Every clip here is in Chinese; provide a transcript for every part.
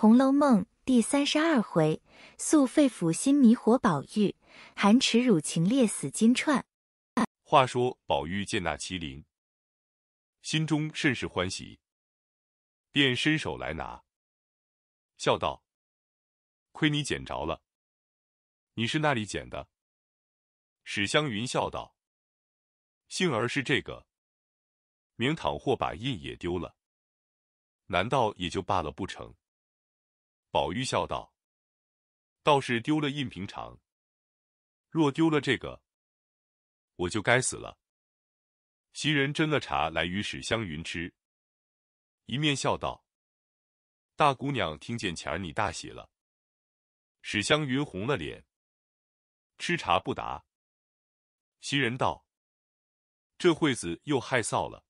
《红楼梦》第三十二回，诉肺腑心迷活宝玉，含耻辱情烈死金钏。话说宝玉见那麒麟，心中甚是欢喜，便伸手来拿，笑道：“亏你捡着了，你是那里捡的？”史湘云笑道：“幸而是这个，明倘货把印也丢了，难道也就罢了不成？”宝玉笑道：“倒是丢了印平常。若丢了这个，我就该死了。”袭人斟了茶来与史湘云吃，一面笑道：“大姑娘听见前儿你大喜了。”史湘云红了脸，吃茶不答。袭人道：“这会子又害臊了，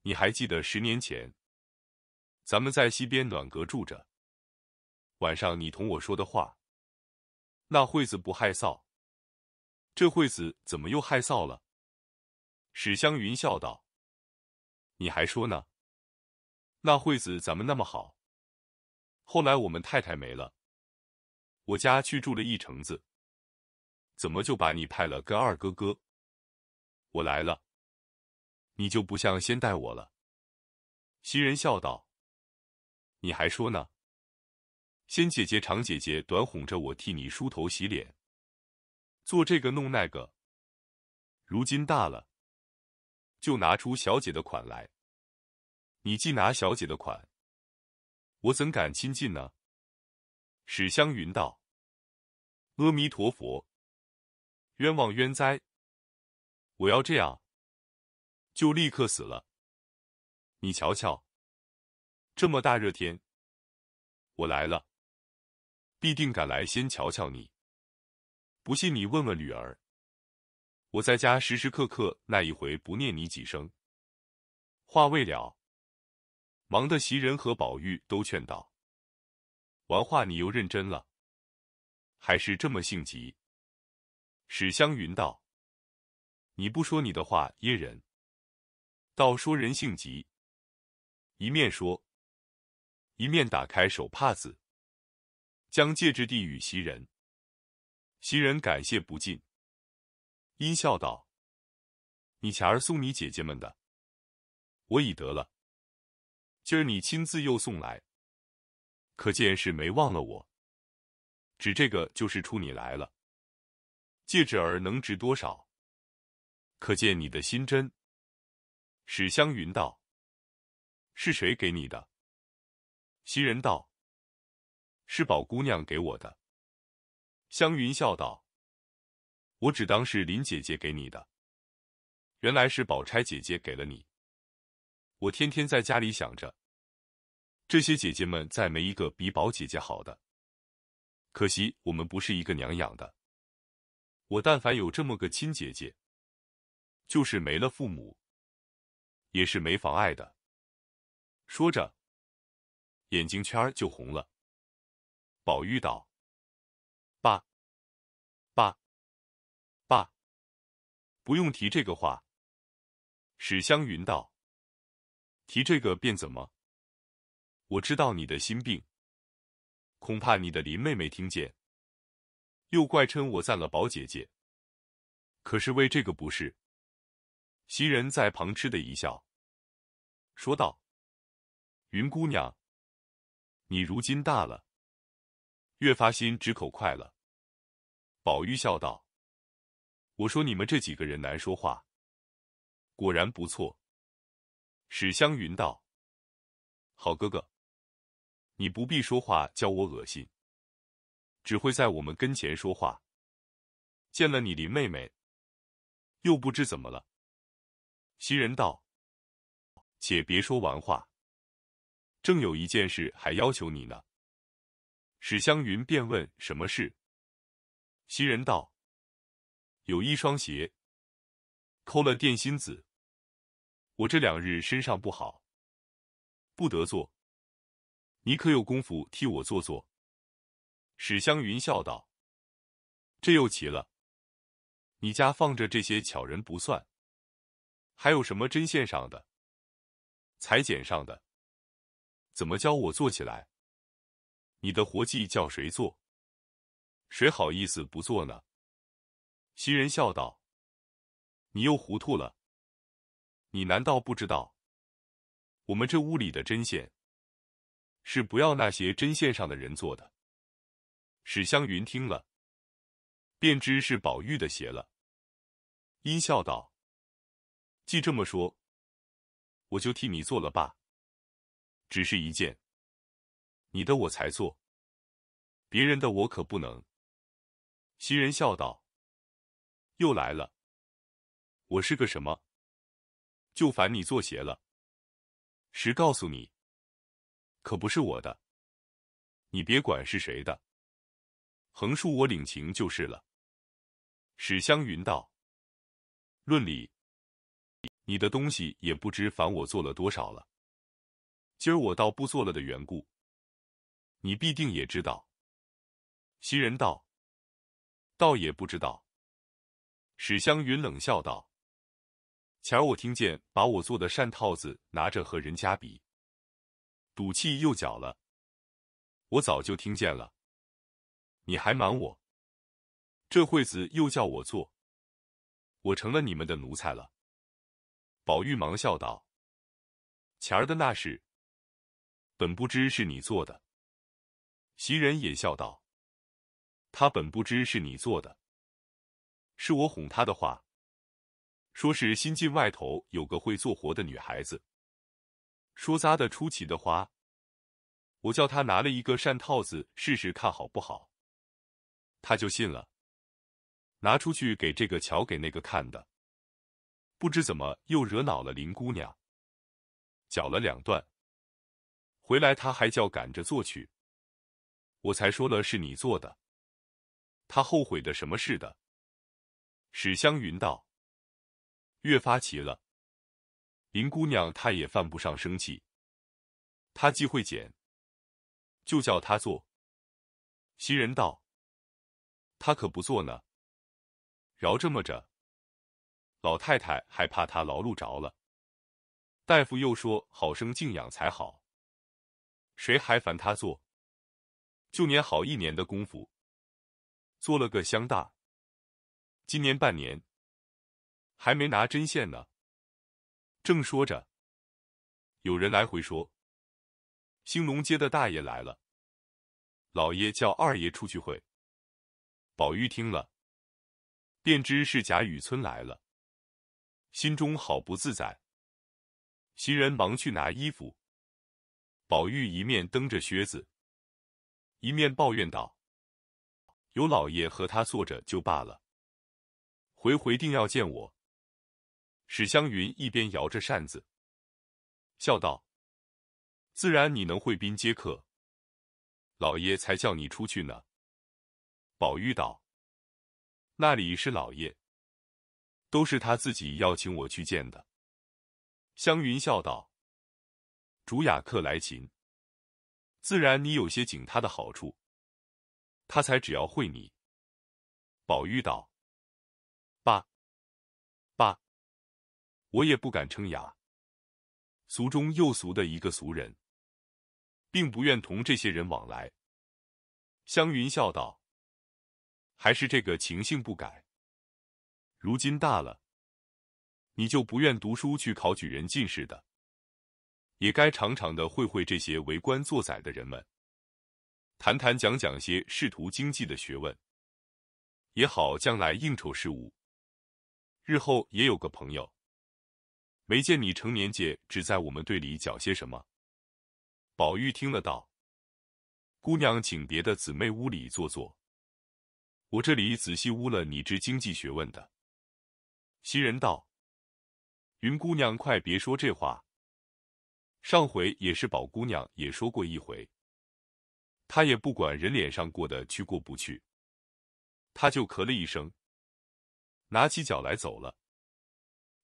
你还记得十年前，咱们在西边暖阁住着？”晚上你同我说的话，那惠子不害臊，这惠子怎么又害臊了？史湘云笑道：“你还说呢，那惠子咱们那么好，后来我们太太没了，我家去住了一城子，怎么就把你派了跟二哥哥？我来了，你就不像先带我了。”袭人笑道：“你还说呢。”仙姐姐长，姐姐短，哄着我替你梳头、洗脸，做这个弄那个。如今大了，就拿出小姐的款来。你既拿小姐的款，我怎敢亲近呢？史湘云道：“阿弥陀佛，冤枉冤哉！我要这样，就立刻死了。你瞧瞧，这么大热天，我来了。”必定赶来先瞧瞧你，不信你问问女儿。我在家时时刻刻那一回不念你几声。话未了，忙的袭人和宝玉都劝道：“完话你又认真了，还是这么性急。”史湘云道：“你不说你的话噎人，倒说人性急。”一面说，一面打开手帕子。将戒指递与袭人，袭人感谢不尽，阴笑道：“你前儿送你姐姐们的，我已得了，今儿你亲自又送来，可见是没忘了我。只这个就是出你来了，戒指儿能值多少？可见你的心真。”史湘云道：“是谁给你的？”袭人道。是宝姑娘给我的，湘云笑道：“我只当是林姐姐给你的，原来是宝钗姐姐给了你。我天天在家里想着，这些姐姐们再没一个比宝姐姐好的。可惜我们不是一个娘养的。我但凡有这么个亲姐姐，就是没了父母，也是没妨碍的。”说着，眼睛圈就红了。宝玉道：“爸，爸，爸，不用提这个话。”史湘云道：“提这个便怎么？我知道你的心病，恐怕你的林妹妹听见，又怪嗔我赞了宝姐姐。可是为这个不是？”袭人在旁吃的一笑，说道：“云姑娘，你如今大了。”越发心直口快了。宝玉笑道：“我说你们这几个人难说话，果然不错。”史湘云道：“好哥哥，你不必说话，教我恶心，只会在我们跟前说话。见了你林妹妹，又不知怎么了。”袭人道：“且别说完话，正有一件事还要求你呢。”史湘云便问：“什么事？”袭人道：“有一双鞋，扣了垫心子。我这两日身上不好，不得做。你可有功夫替我做做？”史湘云笑道：“这又奇了。你家放着这些巧人不算，还有什么针线上的、裁剪上的，怎么教我做起来？”你的活计叫谁做？谁好意思不做呢？袭人笑道：“你又糊涂了。你难道不知道，我们这屋里的针线，是不要那些针线上的人做的。”史湘云听了，便知是宝玉的邪了，阴笑道：“既这么说，我就替你做了罢，只是一件。”你的我才做，别人的我可不能。袭人笑道：“又来了，我是个什么？就烦你做鞋了。实告诉你，可不是我的，你别管是谁的，横竖我领情就是了。”史湘云道：“论理，你的东西也不知烦我做了多少了，今儿我倒不做了的缘故。”你必定也知道，袭人道：“倒也不知道。”史湘云冷笑道：“前儿我听见把我做的扇套子拿着和人家比，赌气又搅了。我早就听见了，你还瞒我？这会子又叫我做，我成了你们的奴才了。”宝玉忙笑道：“前儿的那事，本不知是你做的。”袭人也笑道：“他本不知是你做的，是我哄他的话，说是新进外头有个会做活的女孩子，说扎的出奇的花，我叫她拿了一个扇套子试试看好不好，她就信了，拿出去给这个瞧给那个看的，不知怎么又惹恼了林姑娘，搅了两段，回来她还叫赶着做去。”我才说了是你做的，他后悔的什么似的。史湘云道：“越发奇了。林姑娘她也犯不上生气，她既会剪，就叫她做。”袭人道：“她可不做呢。饶这么着，老太太还怕她劳碌着了。大夫又说好生静养才好，谁还烦她做？”旧年好一年的功夫，做了个乡大。今年半年还没拿针线呢。正说着，有人来回说：“兴隆街的大爷来了，老爷叫二爷出去会。”宝玉听了，便知是贾雨村来了，心中好不自在。袭人忙去拿衣服，宝玉一面蹬着靴子。一面抱怨道：“有老爷和他坐着就罢了，回回定要见我。”史湘云一边摇着扇子，笑道：“自然你能会宾接客，老爷才叫你出去呢。”宝玉道：“那里是老爷，都是他自己要请我去见的。”湘云笑道：“主雅客来勤。”自然，你有些景他的好处，他才只要会你。宝玉道：“爸，爸，我也不敢称雅，俗中又俗的一个俗人，并不愿同这些人往来。”湘云笑道：“还是这个情性不改，如今大了，你就不愿读书去考举人、进士的。”也该常常的会会这些为官做宰的人们，谈谈讲讲些仕途经济的学问，也好将来应酬事务。日后也有个朋友。没见你成年界只在我们队里搅些什么？宝玉听了道：“姑娘，请别的姊妹屋里坐坐，我这里仔细污了你这经济学问的。”袭人道：“云姑娘，快别说这话。”上回也是宝姑娘也说过一回，她也不管人脸上过得去过不去，她就咳了一声，拿起脚来走了。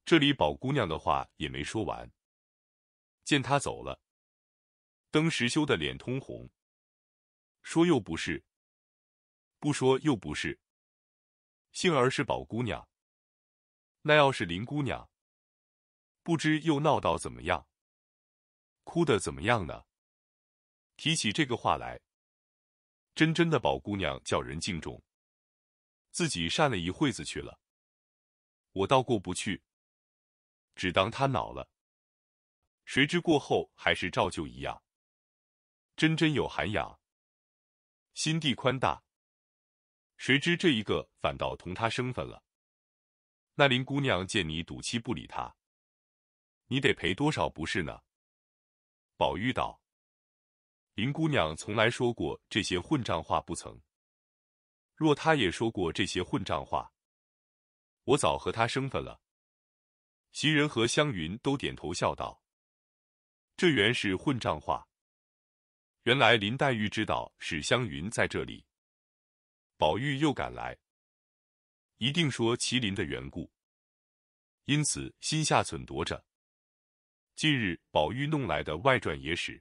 这里宝姑娘的话也没说完，见她走了，登时羞得脸通红，说又不是，不说又不是，杏儿是宝姑娘，那要是林姑娘，不知又闹到怎么样。哭的怎么样呢？提起这个话来，真真的宝姑娘叫人敬重。自己善了一会子去了，我倒过不去，只当他恼了。谁知过后还是照旧一样。真真有涵养，心地宽大。谁知这一个反倒同他生分了。那林姑娘见你赌气不理他，你得赔多少不是呢？宝玉道：“林姑娘从来说过这些混账话不曾？若她也说过这些混账话，我早和她生分了。”袭人和湘云都点头笑道：“这原是混账话。”原来林黛玉知道史湘云在这里，宝玉又赶来，一定说麒麟的缘故，因此心下忖度着。近日宝玉弄来的外传野史，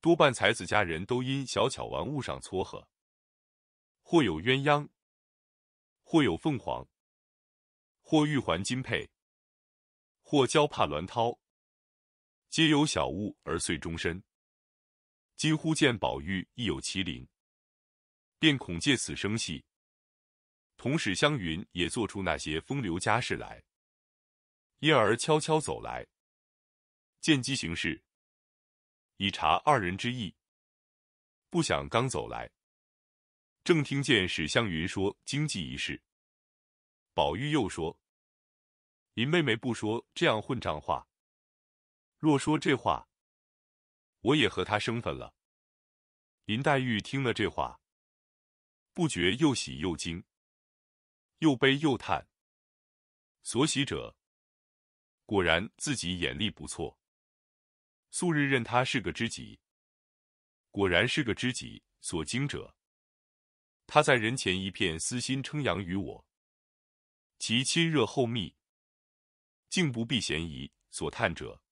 多半才子佳人都因小巧玩物上撮合，或有鸳鸯，或有凤凰，或玉环金佩，或娇帕鸾绦，皆有小物而遂终身。今忽见宝玉亦有麒麟，便恐借此生隙，同使湘云也做出那些风流佳事来，因而悄悄走来。见机行事，以察二人之意。不想刚走来，正听见史湘云说经济一事，宝玉又说：“林妹妹不说这样混账话，若说这话，我也和他生分了。”林黛玉听了这话，不觉又喜又惊，又悲又叹。所喜者，果然自己眼力不错。素日认他是个知己，果然是个知己。所惊者，他在人前一片私心称扬于我，其亲热厚密，竟不避嫌疑。所叹者，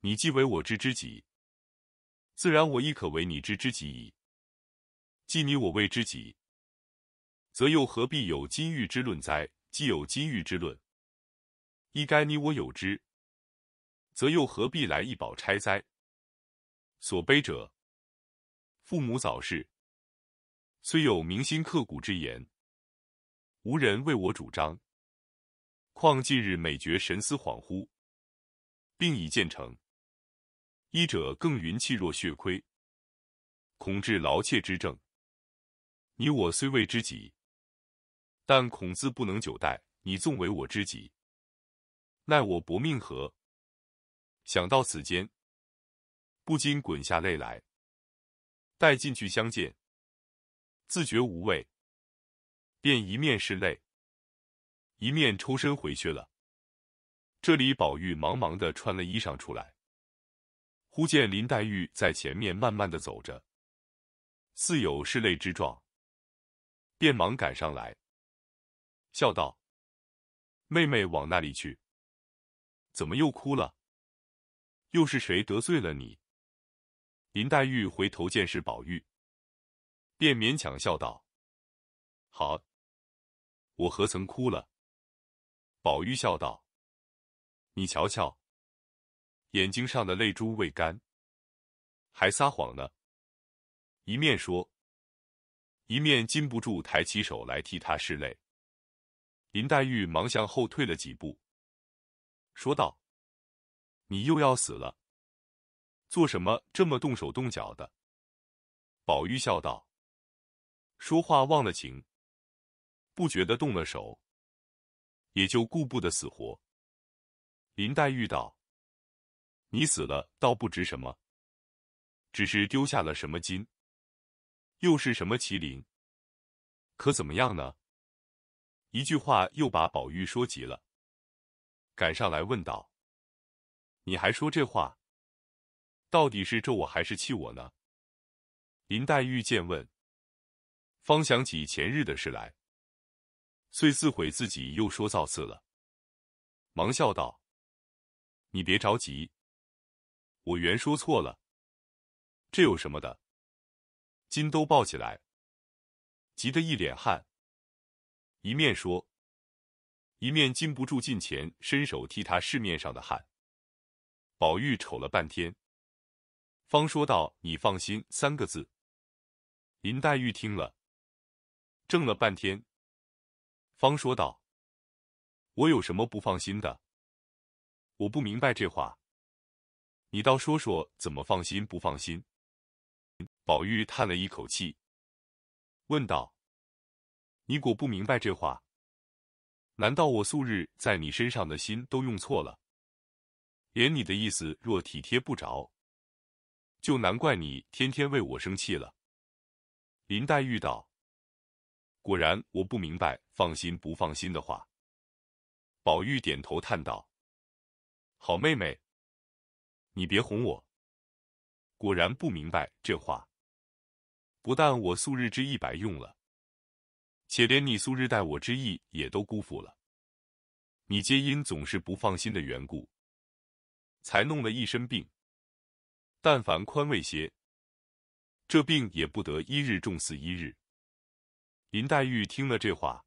你既为我之知己，自然我亦可为你之知己矣。既你我为知己，则又何必有金玉之论哉？既有金玉之论，亦该你我有之。则又何必来一饱拆哉？所悲者，父母早逝，虽有铭心刻骨之言，无人为我主张。况近日每觉神思恍惚，病已渐成，医者更云气若血亏，恐致劳怯之症。你我虽为知己，但恐自不能久待。你纵为我知己，奈我薄命何？想到此间，不禁滚下泪来。待进去相见，自觉无味，便一面是泪，一面抽身回去了。这里宝玉忙忙的穿了衣裳出来，忽见林黛玉在前面慢慢的走着，似有拭泪之状，便忙赶上来，笑道：“妹妹往那里去？怎么又哭了？”又是谁得罪了你？林黛玉回头见是宝玉，便勉强笑道：“好，我何曾哭了？”宝玉笑道：“你瞧瞧，眼睛上的泪珠未干，还撒谎呢。”一面说，一面禁不住抬起手来替她拭泪。林黛玉忙向后退了几步，说道。你又要死了，做什么这么动手动脚的？宝玉笑道：“说话忘了情，不觉得动了手，也就顾不得死活。”林黛玉道：“你死了倒不值什么，只是丢下了什么金，又是什么麒麟，可怎么样呢？”一句话又把宝玉说急了，赶上来问道。你还说这话，到底是咒我还是气我呢？林黛玉见问，方想起前日的事来，遂自悔自己又说造次了，忙笑道：“你别着急，我原说错了，这有什么的？金都抱起来，急得一脸汗，一面说，一面禁不住近前伸手替他拭面上的汗。”宝玉瞅了半天，方说道：“你放心三个字。”林黛玉听了，怔了半天，方说道：“我有什么不放心的？我不明白这话，你倒说说怎么放心不放心？”宝玉叹了一口气，问道：“你果不明白这话？难道我素日在你身上的心都用错了？”连你的意思若体贴不着，就难怪你天天为我生气了。林黛玉道：“果然我不明白放心不放心的话。”宝玉点头叹道：“好妹妹，你别哄我。果然不明白这话，不但我素日之意白用了，且连你素日待我之意也都辜负了。你皆因总是不放心的缘故。”才弄了一身病，但凡宽慰些，这病也不得一日重似一日。林黛玉听了这话，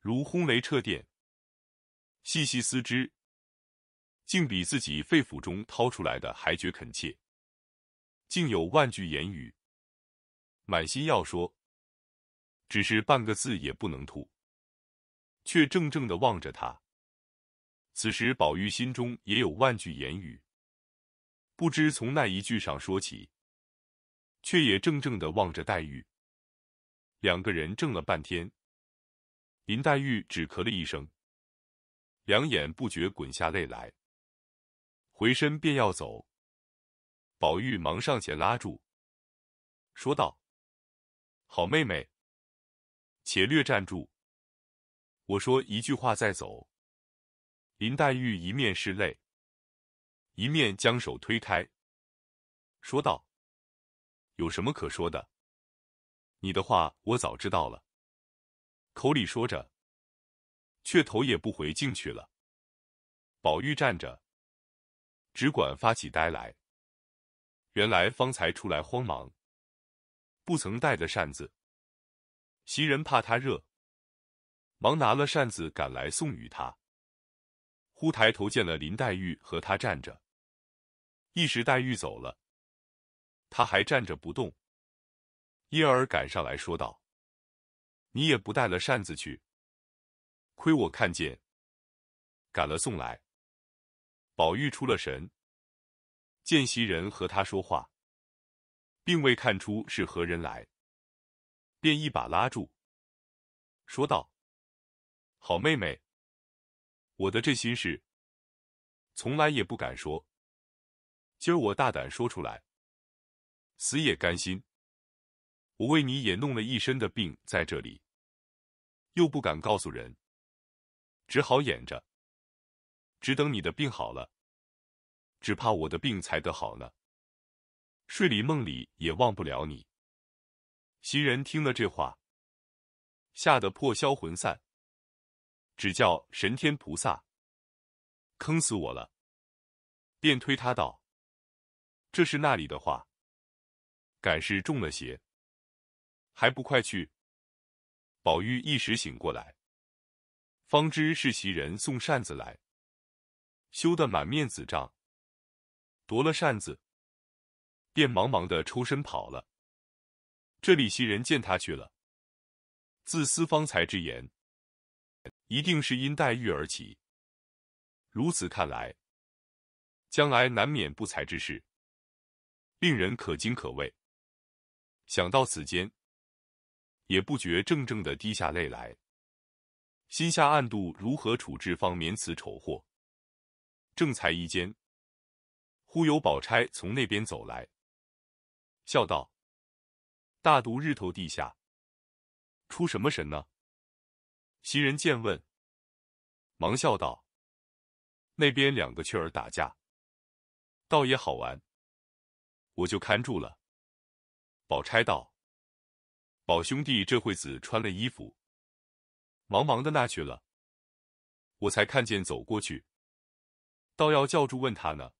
如轰雷掣电，细细思之，竟比自己肺腑中掏出来的还觉恳切，竟有万句言语，满心要说，只是半个字也不能吐，却怔怔的望着他。此时，宝玉心中也有万句言语，不知从那一句上说起，却也怔怔的望着黛玉。两个人怔了半天，林黛玉只咳了一声，两眼不觉滚下泪来，回身便要走，宝玉忙上前拉住，说道：“好妹妹，且略站住，我说一句话再走。”林黛玉一面是泪，一面将手推开，说道：“有什么可说的？你的话我早知道了。”口里说着，却头也不回进去了。宝玉站着，只管发起呆来。原来方才出来慌忙，不曾带着扇子。袭人怕他热，忙拿了扇子赶来送与他。忽抬头见了林黛玉和他站着，一时黛玉走了，他还站着不动，因而赶上来说道：“你也不带了扇子去，亏我看见，赶了送来。”宝玉出了神，见袭人和他说话，并未看出是何人来，便一把拉住，说道：“好妹妹。”我的这心事，从来也不敢说。今儿我大胆说出来，死也甘心。我为你也弄了一身的病在这里，又不敢告诉人，只好掩着。只等你的病好了，只怕我的病才得好呢。睡里梦里也忘不了你。袭人听了这话，吓得破消魂散。只叫神天菩萨，坑死我了！便推他道：“这是那里的话？敢是中了邪？还不快去！”宝玉一时醒过来，方知是袭人送扇子来，羞得满面紫胀，夺了扇子，便忙忙的抽身跑了。这里袭人见他去了，自私方才之言。一定是因黛玉而起。如此看来，将来难免不才之事，令人可惊可畏。想到此间，也不觉怔怔的滴下泪来，心下暗度如何处置方免此丑祸。正才一间，忽有宝钗从那边走来，笑道：“大毒日头地下，出什么神呢？”袭人见问，忙笑道：“那边两个雀儿打架，倒也好玩，我就看住了。”宝钗道：“宝兄弟这会子穿了衣服，忙忙的那去了，我才看见走过去，倒要叫住问他呢。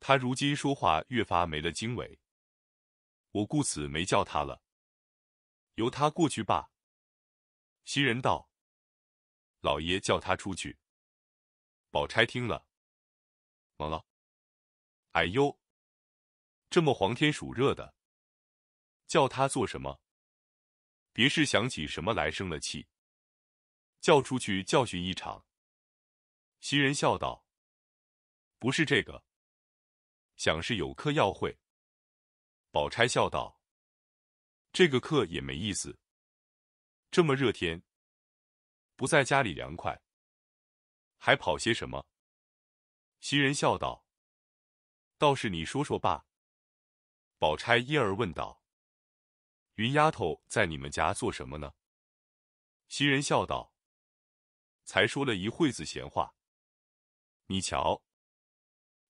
他如今说话越发没了经纬，我故此没叫他了，由他过去罢。”袭人道：“老爷叫他出去。”宝钗听了，忙了：“哎呦，这么黄天暑热的，叫他做什么？别是想起什么来生了气，叫出去教训一场。”袭人笑道：“不是这个，想是有客要会。”宝钗笑道：“这个客也没意思。”这么热天，不在家里凉快，还跑些什么？袭人笑道：“倒是你说说吧。”宝钗依儿问道：“云丫头在你们家做什么呢？”袭人笑道：“才说了一会子闲话，你瞧，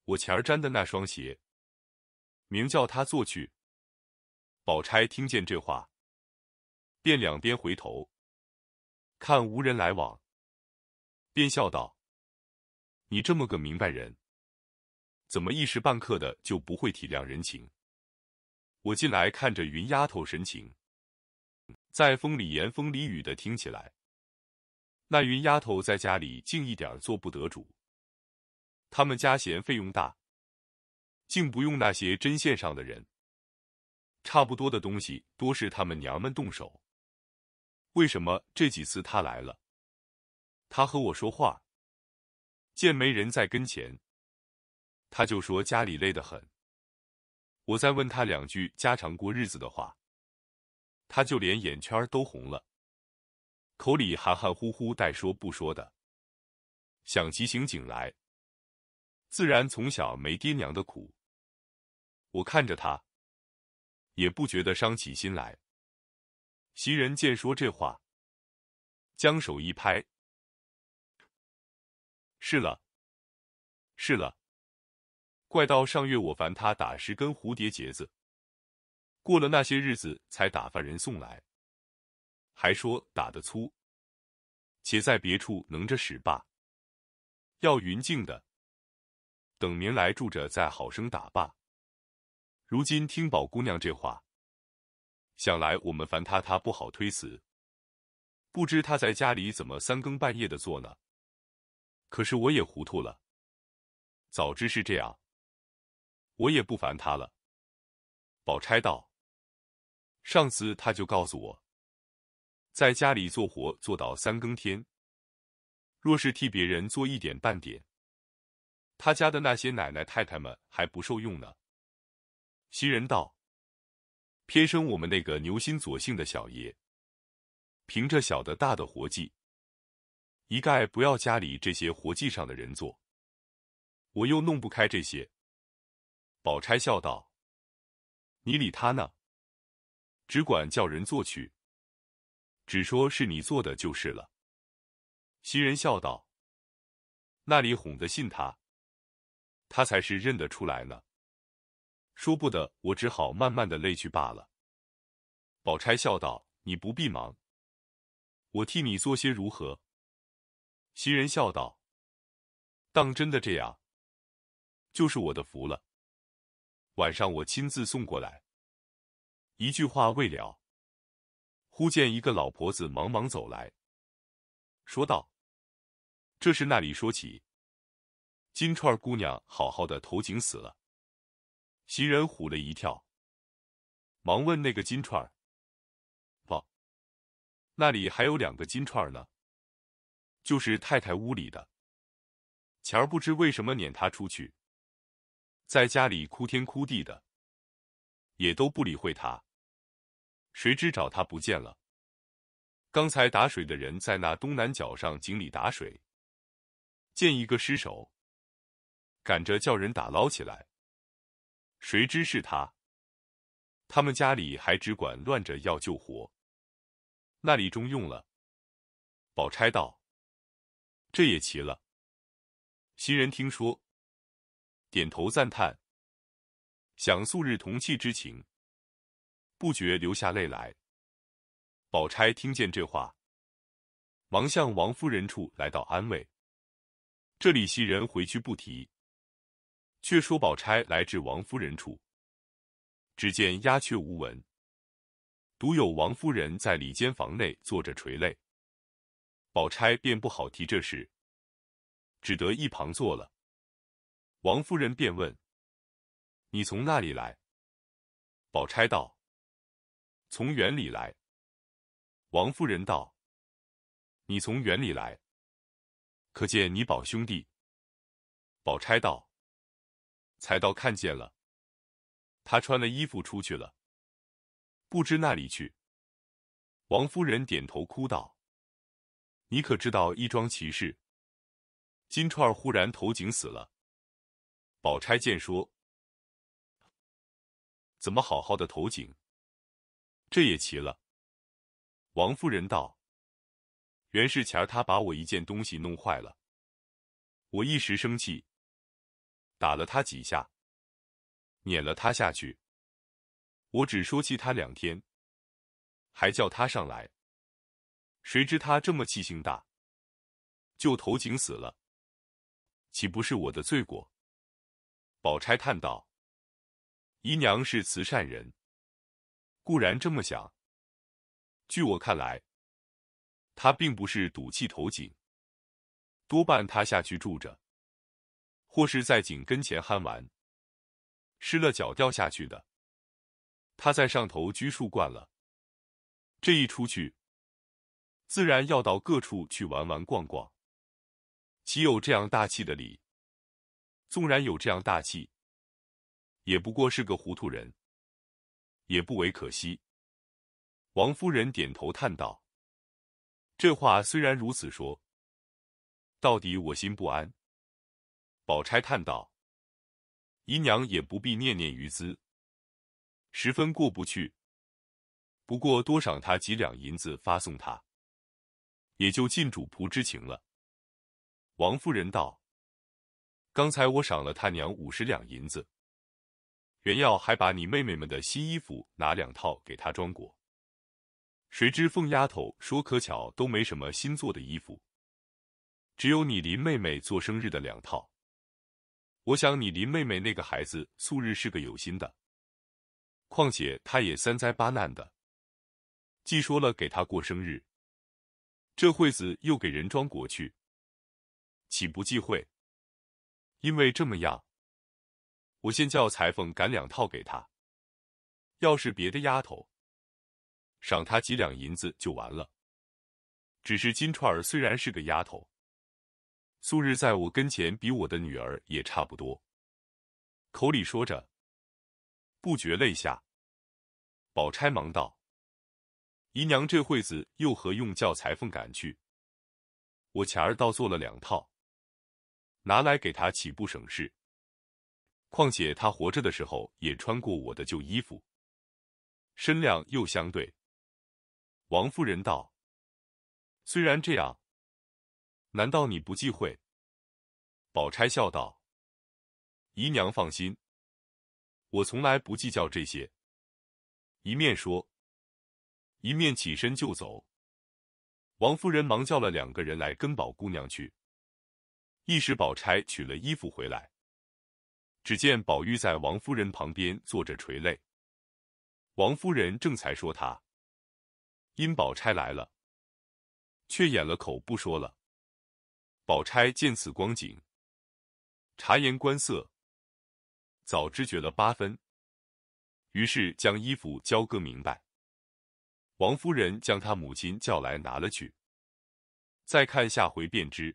我前儿粘的那双鞋，明叫他做去。”宝钗听见这话。便两边回头，看无人来往，便笑道：“你这么个明白人，怎么一时半刻的就不会体谅人情？我进来看着云丫头神情，在风里言风里语的，听起来，那云丫头在家里竟一点做不得主。他们家嫌费用大，竟不用那些针线上的人，差不多的东西多是他们娘们动手。”为什么这几次他来了？他和我说话，见没人在跟前，他就说家里累得很。我再问他两句家常过日子的话，他就连眼圈都红了，口里含含糊糊带说不说的。想起醒警来，自然从小没爹娘的苦。我看着他，也不觉得伤起心来。袭人见说这话，将手一拍：“是了，是了，怪到上月我烦他打十根蝴蝶结子，过了那些日子才打发人送来，还说打得粗，且在别处能着使罢。要匀净的，等明来住着再好生打罢。如今听宝姑娘这话。”想来我们烦他，他不好推辞。不知他在家里怎么三更半夜的做呢？可是我也糊涂了。早知是这样，我也不烦他了。宝钗道：“上次他就告诉我，在家里做活做到三更天。若是替别人做一点半点，他家的那些奶奶太太们还不受用呢。”袭人道。偏生我们那个牛心左性的小爷，凭着小的大的活计，一概不要家里这些活计上的人做，我又弄不开这些。宝钗笑道：“你理他呢？只管叫人做去，只说是你做的就是了。”袭人笑道：“那里哄得信他？他才是认得出来呢。”说不得，我只好慢慢的累去罢了。宝钗笑道：“你不必忙，我替你做些如何？”袭人笑道：“当真的这样，就是我的福了。晚上我亲自送过来。”一句话未了，忽见一个老婆子忙忙走来，说道：“这是那里说起？金钏姑娘好好的投井死了。”袭人唬了一跳，忙问：“那个金串儿？不，那里还有两个金串儿呢，就是太太屋里的。前儿不知为什么撵他出去，在家里哭天哭地的，也都不理会他。谁知找他不见了。刚才打水的人在那东南角上井里打水，见一个尸首，赶着叫人打捞起来。”谁知是他，他们家里还只管乱着要救活，那里中用了。宝钗道：“这也齐了。”袭人听说，点头赞叹，想素日同气之情，不觉流下泪来。宝钗听见这话，忙向王夫人处来到安慰。这里袭人回去不提。却说宝钗来至王夫人处，只见鸦雀无闻，独有王夫人在里间房内坐着垂泪。宝钗便不好提这事，只得一旁坐了。王夫人便问：“你从那里来？”宝钗道：“从园里来。”王夫人道：“你从园里来，可见你宝兄弟。”宝钗道。才到看见了，他穿了衣服出去了，不知那里去。王夫人点头哭道：“你可知道一桩奇事？金钏儿忽然投井死了。”宝钗见说：“怎么好好的投井？这也奇了。”王夫人道：“原是前儿他把我一件东西弄坏了，我一时生气。”打了他几下，撵了他下去。我只说气他两天，还叫他上来。谁知他这么气性大，就投井死了，岂不是我的罪过？宝钗叹道：“姨娘是慈善人，固然这么想。据我看来，他并不是赌气投井，多半他下去住着。”或是在井跟前憨玩，失了脚掉下去的；他在上头拘束惯了，这一出去，自然要到各处去玩玩逛逛，岂有这样大气的理？纵然有这样大气，也不过是个糊涂人，也不为可惜。王夫人点头叹道：“这话虽然如此说，到底我心不安。”宝钗叹道：“姨娘也不必念念于兹，十分过不去。不过多赏他几两银子，发送他，也就尽主仆之情了。”王夫人道：“刚才我赏了他娘五十两银子，原要还把你妹妹们的新衣服拿两套给她装裹，谁知凤丫头说可巧都没什么新做的衣服，只有你林妹妹做生日的两套。”我想你林妹妹那个孩子素日是个有心的，况且她也三灾八难的，既说了给她过生日，这惠子又给人装裹去，岂不忌讳？因为这么样，我先叫裁缝赶两套给她。要是别的丫头，赏她几两银子就完了。只是金钏儿虽然是个丫头。素日在我跟前，比我的女儿也差不多。口里说着，不觉泪下。宝钗忙道：“姨娘这会子又何用叫裁缝赶去？我前儿倒做了两套，拿来给她岂不省事？况且她活着的时候也穿过我的旧衣服，身量又相对。”王夫人道：“虽然这样。”难道你不忌讳？宝钗笑道：“姨娘放心，我从来不计较这些。”一面说，一面起身就走。王夫人忙叫了两个人来跟宝姑娘去。一时宝钗取了衣服回来，只见宝玉在王夫人旁边坐着垂泪。王夫人正才说他，因宝钗来了，却掩了口不说了。宝钗见此光景，察言观色，早知觉了八分，于是将衣服交割明白。王夫人将她母亲叫来拿了去，再看下回便知。